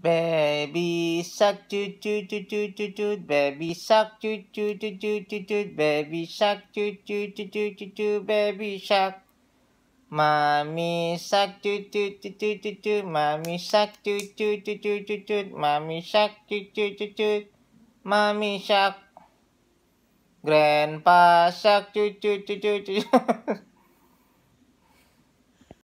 Baby shark toot toot toot toot toot toot baby shark toot toot toot toot toot toot baby shark toot toot toot toot toot toot baby shark Mommy shark toot toot toot toot toot toot mommy shark toot toot toot toot toot toot mommy shark toot toot toot toot mommy shark Grandpa shark toot toot toot toot toot